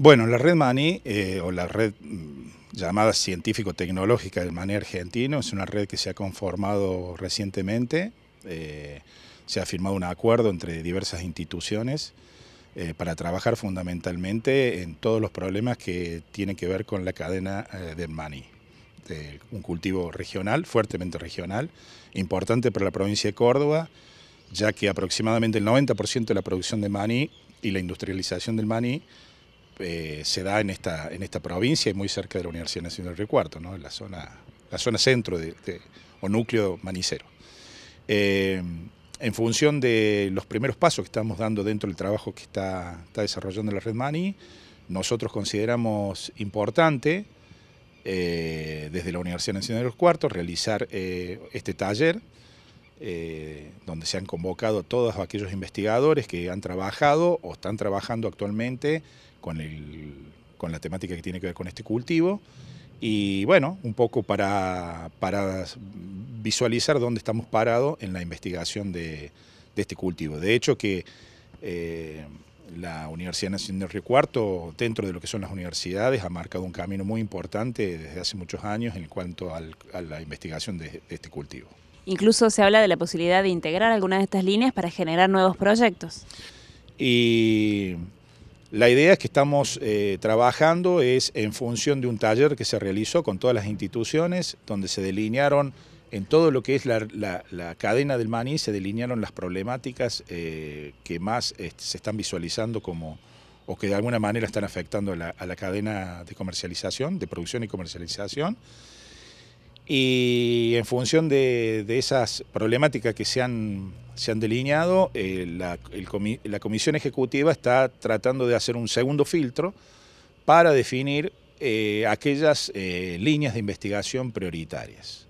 Bueno, la red MANI, eh, o la red mm, llamada científico-tecnológica del MANI argentino, es una red que se ha conformado recientemente. Eh, se ha firmado un acuerdo entre diversas instituciones eh, para trabajar fundamentalmente en todos los problemas que tienen que ver con la cadena del MANI. un cultivo regional, fuertemente regional, importante para la provincia de Córdoba, ya que aproximadamente el 90% de la producción de maní y la industrialización del maní eh, se da en esta, en esta provincia y muy cerca de la Universidad Nacional del Río Cuarto, en la zona, la zona centro de, o núcleo manicero. Eh, en función de los primeros pasos que estamos dando dentro del trabajo que está, desarrollando la Red Mani, nosotros consideramos importante eh, desde la Universidad Nacional de los Cuartos realizar este taller eh, donde se han convocado todos aquellos investigadores que han trabajado o están trabajando actualmente con, la temática que tiene que ver con este cultivo. Y bueno, un poco para, visualizar dónde estamos parados en la investigación de, este cultivo. De hecho que eh, la Universidad Nacional del Río Cuarto, dentro de lo que son las universidades, ha marcado un camino muy importante desde hace muchos años en cuanto a la investigación de este cultivo. Incluso se habla de la posibilidad de integrar algunas de estas líneas para generar nuevos proyectos. Y la idea es que estamos eh, trabajando es en función de un taller que se realizó con todas las instituciones, donde se delinearon en todo lo que es la, cadena del maní, se delinearon las problemáticas eh, que más este, se están visualizando como, o que de alguna manera están afectando a la, a la cadena de comercialización, de producción y comercialización. Y en función de, esas problemáticas que se han, delineado, eh, la, Comisión Ejecutiva está tratando de hacer un segundo filtro para definir eh, aquellas eh, líneas de investigación prioritarias.